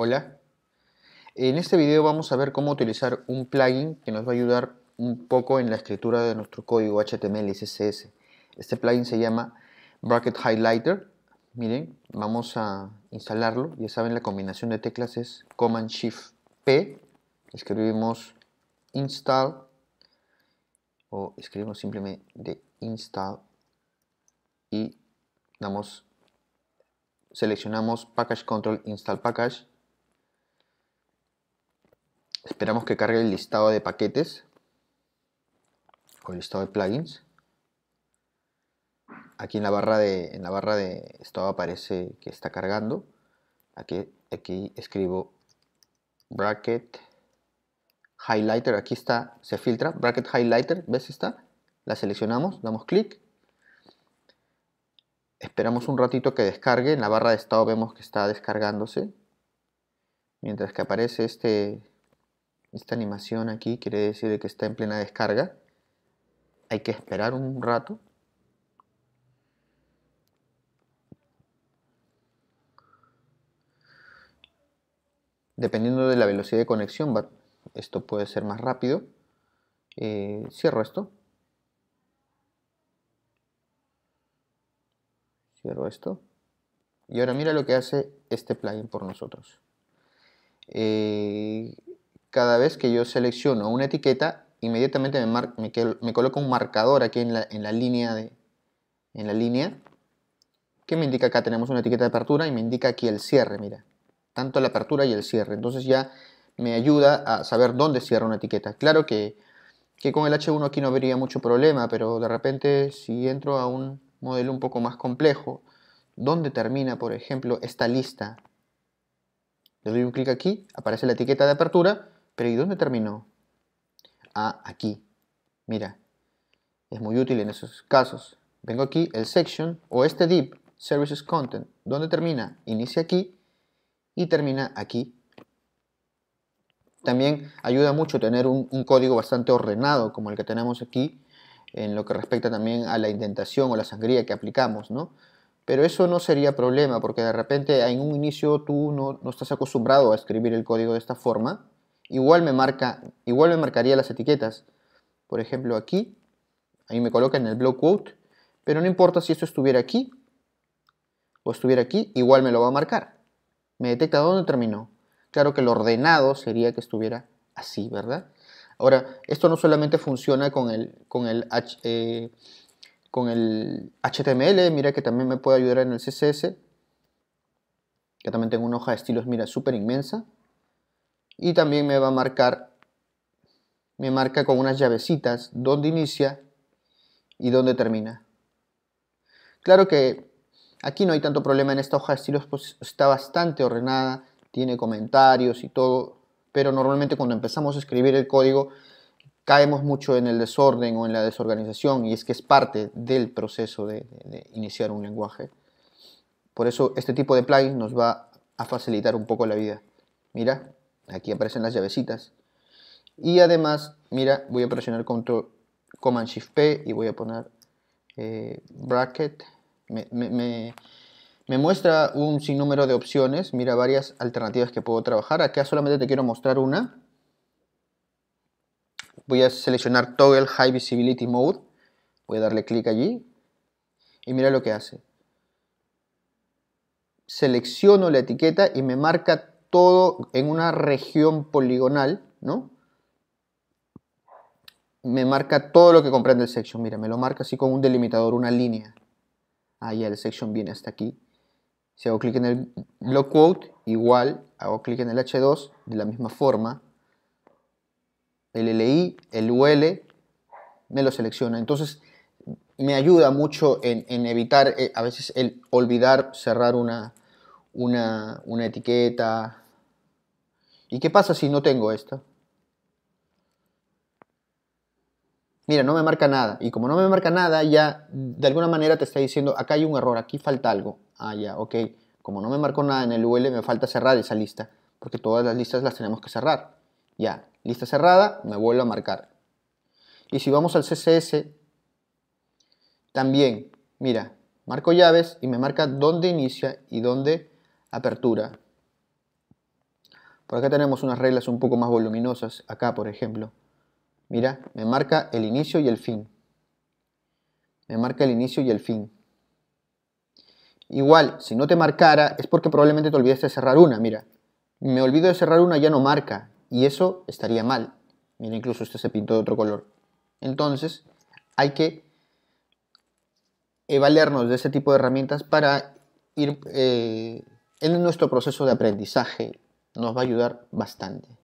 Hola. En este video vamos a ver cómo utilizar un plugin que nos va a ayudar un poco en la escritura de nuestro código HTML y CSS. Este plugin se llama Bracket Highlighter. Miren, vamos a instalarlo. Ya saben, la combinación de teclas es Command Shift P. Escribimos install o escribimos simplemente de install y damos seleccionamos package control install package Esperamos que cargue el listado de paquetes o el listado de plugins. Aquí en la barra de, la barra de estado aparece que está cargando. Aquí, aquí escribo bracket highlighter. Aquí está, se filtra bracket highlighter. ¿Ves Está. La seleccionamos, damos clic. Esperamos un ratito que descargue. En la barra de estado vemos que está descargándose. Mientras que aparece este, esta animación aquí quiere decir que está en plena descarga. Hay que esperar un rato. Dependiendo de la velocidad de conexión, esto puede ser más rápido. Eh, cierro esto. Cierro esto. Y ahora mira lo que hace este plugin por nosotros. Eh, cada vez que yo selecciono una etiqueta, inmediatamente me, coloco un marcador aquí en la, línea en la línea que me indica acá tenemos una etiqueta de apertura y me indica aquí el cierre, mira, tanto la apertura y el cierre. Entonces ya me ayuda a saber dónde cierra una etiqueta. Claro que, con el H1 aquí no habría mucho problema, pero de repente si entro a un modelo un poco más complejo, Dónde termina, por ejemplo, esta lista? Le doy un clic aquí, aparece la etiqueta de apertura, pero ¿y dónde terminó? Ah, aquí. Mira, es muy útil en esos casos. Vengo aquí, el section o este div, services content. ¿Dónde termina? Inicia aquí y termina aquí. También ayuda mucho tener un, código bastante ordenado como el que tenemos aquí en lo que respecta también a la indentación o la sangría que aplicamos, ¿no? Pero eso no sería problema porque de repente en un inicio tú no, no estás acostumbrado a escribir el código de esta forma igual me marca, igual me marcaría las etiquetas. Por ejemplo, aquí, ahí me coloca en el block quote, pero no importa si esto estuviera aquí o estuviera aquí, igual me lo va a marcar. Me detecta dónde terminó. Claro que lo ordenado sería que estuviera así, ¿verdad? Ahora, esto no solamente funciona con el, con el, eh, con el HTML, mira que también me puede ayudar en el CSS, que también tengo una hoja de estilos, mira, súper inmensa y también me va a marcar, me marca con unas llavecitas dónde inicia y dónde termina. Claro que aquí no hay tanto problema en esta hoja de estilos, pues, está bastante ordenada, tiene comentarios y todo, pero normalmente cuando empezamos a escribir el código caemos mucho en el desorden o en la desorganización y es que es parte del proceso de, de iniciar un lenguaje. Por eso este tipo de plugin nos va a facilitar un poco la vida. Mira, Aquí aparecen las llavecitas. Y además, mira, voy a presionar control, Command Shift P y voy a poner eh, bracket. Me, me, muestra un sinnúmero de opciones. Mira varias alternativas que puedo trabajar. Acá solamente te quiero mostrar una. Voy a seleccionar Toggle High Visibility Mode. Voy a darle clic allí. Y mira lo que hace. Selecciono la etiqueta y me marca todo en una región poligonal, ¿no? Me marca todo lo que comprende el section. Mira, me lo marca así con un delimitador, una línea. Ahí el section viene hasta aquí. Si hago clic en el block quote, igual, hago clic en el H2, de la misma forma. El LI, el UL, me lo selecciona. Entonces, me ayuda mucho en, evitar eh, a veces el olvidar cerrar una, una, etiqueta. ¿Y qué pasa si no tengo esto? Mira, no me marca nada. Y como no me marca nada, ya de alguna manera te está diciendo, acá hay un error, aquí falta algo. Ah, ya, ok. Como no me marcó nada en el UL, me falta cerrar esa lista. Porque todas las listas las tenemos que cerrar. Ya, lista cerrada, me vuelvo a marcar. Y si vamos al CSS, también, mira, marco llaves y me marca dónde inicia y dónde apertura. Por acá tenemos unas reglas un poco más voluminosas. Acá, por ejemplo. Mira, me marca el inicio y el fin. Me marca el inicio y el fin. Igual, si no te marcara, es porque probablemente te olvidaste de cerrar una. Mira, me olvido de cerrar una, ya no marca. Y eso estaría mal. Mira, incluso este se pintó de otro color. Entonces, hay que valernos de ese tipo de herramientas para ir eh, en nuestro proceso de aprendizaje nos va a ayudar bastante.